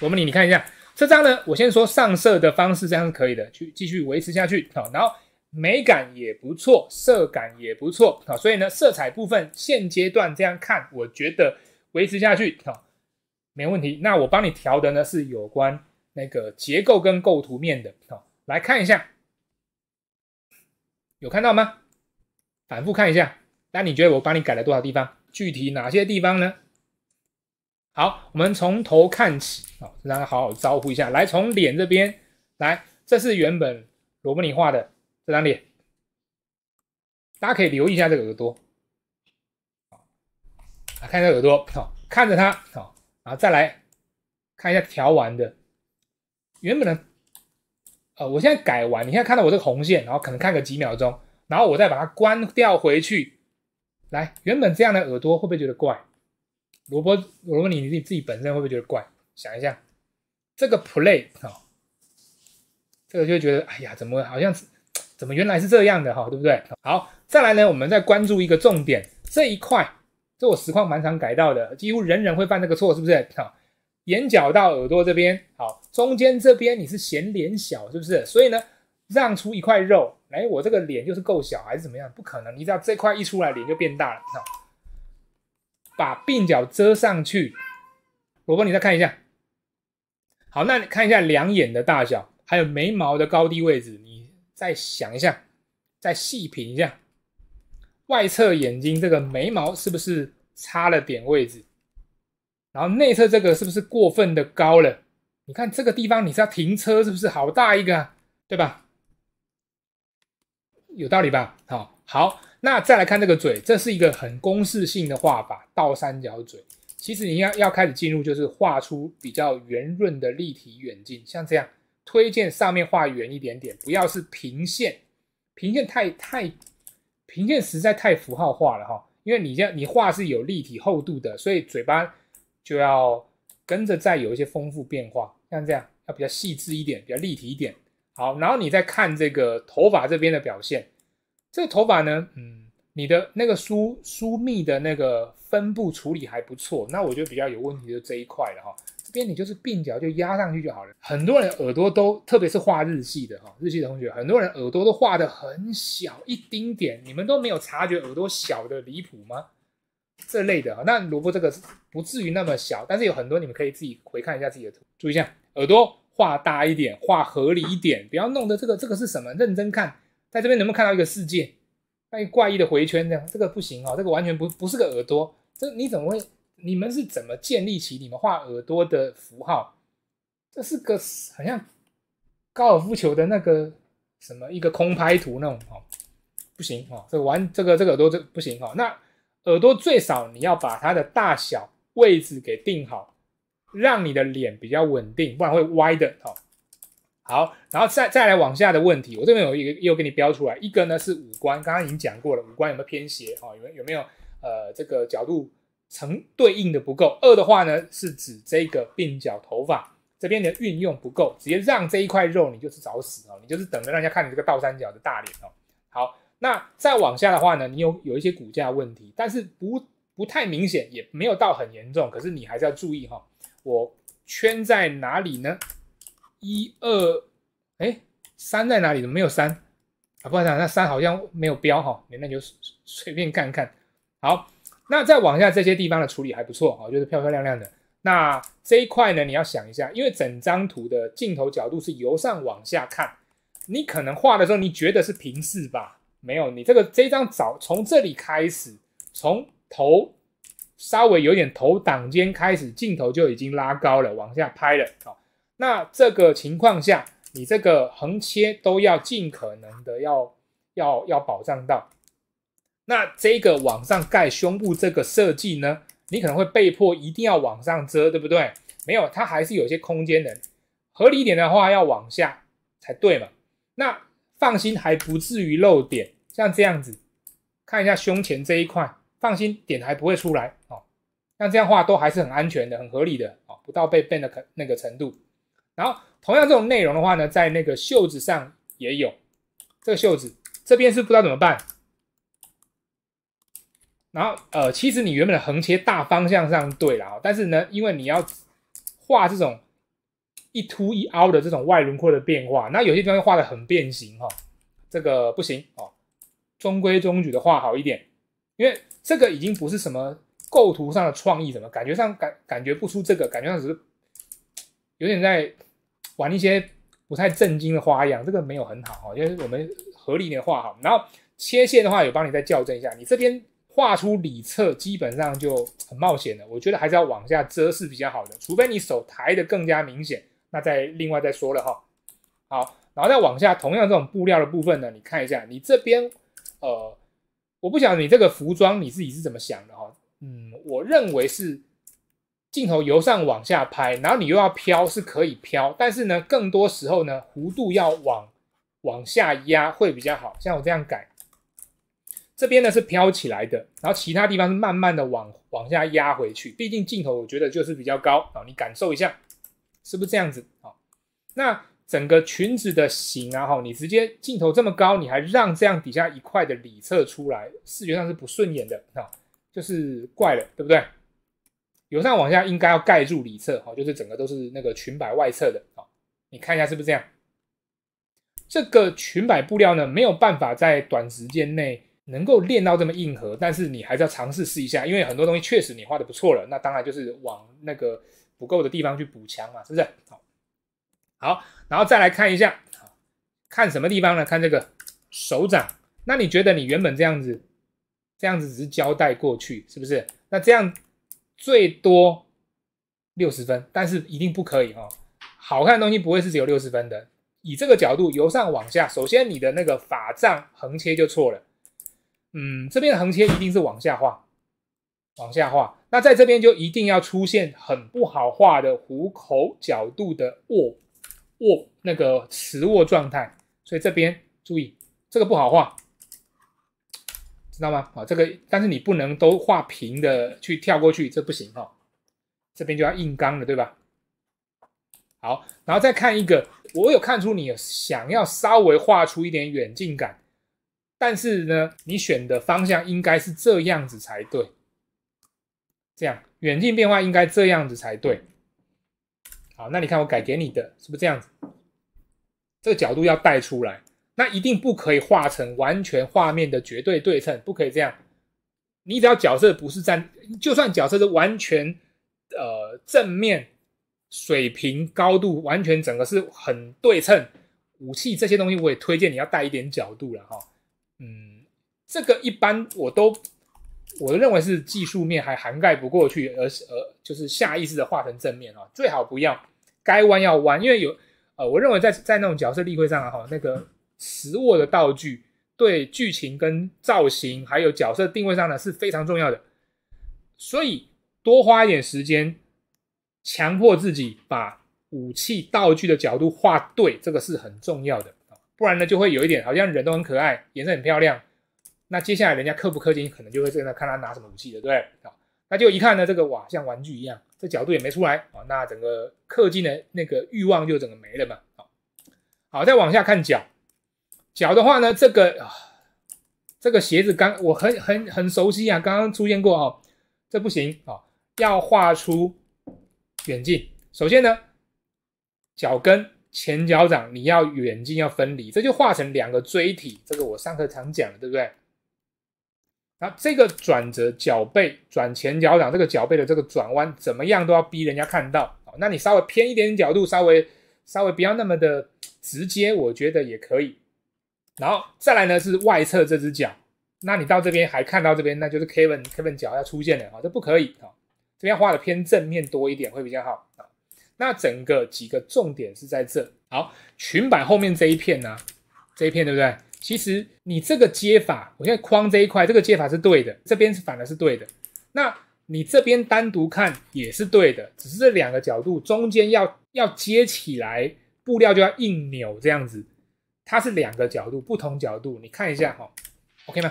我们你，你看一下这张呢？我先说上色的方式，这样是可以的，去继续维持下去好，然后美感也不错，色感也不错好，所以呢，色彩部分现阶段这样看，我觉得维持下去好，没问题。那我帮你调的呢是有关那个结构跟构图面的好，来看一下，有看到吗？反复看一下。那你觉得我帮你改了多少地方？具体哪些地方呢？好，我们从头看起啊，让大家好好招呼一下。来，从脸这边来，这是原本罗布尼画的这张脸，大家可以留意一下这个耳朵，啊，看一下耳朵，好，看着它，好，然后再来看一下调完的，原本的，呃，我现在改完，你现在看到我这个红线，然后可能看个几秒钟，然后我再把它关掉回去。来，原本这样的耳朵会不会觉得怪？萝卜，萝卜你你自己本身会不会觉得怪？想一下，这个 play 啊，这个就觉得哎呀，怎么好像怎么原来是这样的哈，对不对？好，再来呢，我们再关注一个重点这一块，这我实况蛮常改到的，几乎人人会犯这个错，是不是好，眼角到耳朵这边，好，中间这边你是嫌脸小，是不是？所以呢，让出一块肉。哎，我这个脸就是够小还是怎么样？不可能，你知道这块一出来脸就变大了。把鬓角遮上去，萝卜，你再看一下。好，那你看一下两眼的大小，还有眉毛的高低位置，你再想一下，再细品一下。外侧眼睛这个眉毛是不是差了点位置？然后内侧这个是不是过分的高了？你看这个地方你是要停车是不是？好大一个，对吧？有道理吧？好，好，那再来看这个嘴，这是一个很公式性的画法，倒三角嘴。其实你要要开始进入，就是画出比较圆润的立体远近，像这样。推荐上面画圆一点点，不要是平线，平线太太，平线实在太符号化了哈。因为你这样，你画是有立体厚度的，所以嘴巴就要跟着再有一些丰富变化，像这样，要比较细致一点，比较立体一点。好，然后你再看这个头发这边的表现，这个头发呢，嗯，你的那个疏疏密的那个分布处理还不错，那我觉得比较有问题就这一块了哈。这边你就是鬓角就压上去就好了。很多人耳朵都，特别是画日系的哈，日系的同学，很多人耳朵都画的很小一丁点，你们都没有察觉耳朵小的离谱吗？这类的，那萝卜这个不至于那么小，但是有很多你们可以自己回看一下自己的图，注意一下耳朵。画大一点，画合理一点，不要弄得这个这个是什么？认真看，在这边能不能看到一个世界？那怪异的回圈，这样这个不行哦，这个完全不不是个耳朵。这你怎么会？你们是怎么建立起你们画耳朵的符号？这是个好像高尔夫球的那个什么一个空拍图那种哦，不行哦，这玩这个这个耳朵这不行哦。那耳朵最少你要把它的大小位置给定好。让你的脸比较稳定，不然会歪的哦。好，然后再再来往下的问题，我这边有一个又给你标出来，一个呢是五官，刚刚已经讲过了，五官有没有偏斜啊？有没有有没有呃这个角度成对应的不够？二的话呢是指这个鬓角头发这边的运用不够，直接让这一块肉你就是找死哦，你就是等着让人家看你这个倒三角的大脸哦。好，那再往下的话呢，你有有一些骨架问题，但是不不太明显，也没有到很严重，可是你还是要注意哈。我圈在哪里呢？一二，哎，三在哪里？怎么没有三？啊，不好意思，那三好像没有标哈。那你就随便看看。好，那再往下这些地方的处理还不错啊，就是漂漂亮亮的。那这一块呢，你要想一下，因为整张图的镜头角度是由上往下看，你可能画的时候你觉得是平视吧？没有，你这个这张早从这里开始，从头。稍微有点头挡肩开始，镜头就已经拉高了，往下拍了。好，那这个情况下，你这个横切都要尽可能的要要要保障到。那这个往上盖胸部这个设计呢，你可能会被迫一定要往上遮，对不对？没有，它还是有些空间的。合理一点的话，要往下才对嘛。那放心，还不至于漏点。像这样子，看一下胸前这一块，放心，点还不会出来。像这样画都还是很安全的，很合理的啊，不到被 ban 的可那个程度。然后同样这种内容的话呢，在那个袖子上也有，这个袖子这边是不知道怎么办。然后呃，其实你原本的横切大方向上对了，但是呢，因为你要画这种一凸一凹的这种外轮廓的变化，那有些地方画的很变形哈，这个不行哦，中规中矩的画好一点，因为这个已经不是什么。构图上的创意怎么感觉上感感觉不出这个，感觉上只是有点在玩一些不太正经的花样，这个没有很好哈，就是我们合理一点画好。然后切线的话，有帮你再校正一下。你这边画出里侧，基本上就很冒险了。我觉得还是要往下遮是比较好的，除非你手抬的更加明显，那再另外再说了哈。好，然后再往下，同样这种布料的部分呢，你看一下，你这边呃，我不晓得你这个服装你自己是怎么想的哈。嗯，我认为是镜头由上往下拍，然后你又要飘是可以飘，但是呢，更多时候呢弧度要往往下压会比较好。像我这样改，这边呢是飘起来的，然后其他地方是慢慢的往往下压回去。毕竟镜头我觉得就是比较高啊，你感受一下是不是这样子啊？那整个裙子的型啊，哈，你直接镜头这么高，你还让这样底下一块的里侧出来，视觉上是不顺眼的啊。就是怪了，对不对？由上往下应该要盖住里侧哈，就是整个都是那个裙摆外侧的啊。你看一下是不是这样？这个裙摆布料呢，没有办法在短时间内能够练到这么硬核，但是你还是要尝试试一下，因为很多东西确实你画的不错了，那当然就是往那个不够的地方去补强嘛，是不是？好，好，然后再来看一下，看什么地方呢？看这个手掌，那你觉得你原本这样子？这样子只是交代过去，是不是？那这样最多六十分，但是一定不可以哦。好看的东西不会是只有六十分的。以这个角度由上往下，首先你的那个法杖横切就错了。嗯，这边横切一定是往下画，往下画。那在这边就一定要出现很不好画的虎口角度的握握那个持握状态，所以这边注意，这个不好画。知道吗？啊，这个，但是你不能都画平的去跳过去，这不行哈。这边就要硬刚了，对吧？好，然后再看一个，我有看出你想要稍微画出一点远近感，但是呢，你选的方向应该是这样子才对。这样远近变化应该这样子才对。好，那你看我改给你的，是不是这样子？这个角度要带出来。那一定不可以画成完全画面的绝对对称，不可以这样。你只要角色不是站，就算角色是完全呃正面水平高度完全整个是很对称，武器这些东西我也推荐你要带一点角度了哈。嗯，这个一般我都我认为是技术面还涵盖不过去，而是而就是下意识的画成正面哦，最好不要该弯要弯，因为有呃我认为在在那种角色立绘上啊哈那个。实物的道具对剧情跟造型还有角色定位上呢是非常重要的，所以多花一点时间，强迫自己把武器道具的角度画对，这个是很重要的，不然呢就会有一点好像人都很可爱，颜色很漂亮，那接下来人家氪不氪金可能就会在那看他拿什么武器的，对不对？那就一看呢，这个哇像玩具一样，这角度也没出来哦，那整个氪金的那个欲望就整个没了嘛。好，再往下看脚。脚的话呢，这个这个鞋子刚我很很很熟悉啊，刚刚出现过哦，这不行哦，要画出远近。首先呢，脚跟、前脚掌，你要远近要分离，这就画成两个锥体。这个我上课常讲的，对不对？然后这个转折，脚背转前脚掌，这个脚背的这个转弯，怎么样都要逼人家看到。那你稍微偏一点角度，稍微稍微不要那么的直接，我觉得也可以。然后再来呢是外侧这只脚，那你到这边还看到这边，那就是 Kevin Kevin 脚要出现了啊，这不可以啊。这边画的偏正面多一点会比较好啊。那整个几个重点是在这。好，裙摆后面这一片呢，这一片对不对？其实你这个接法，我现在框这一块，这个接法是对的，这边是反的是对的。那你这边单独看也是对的，只是这两个角度中间要要接起来，布料就要硬扭这样子。它是两个角度，不同角度，你看一下哈，OK 吗？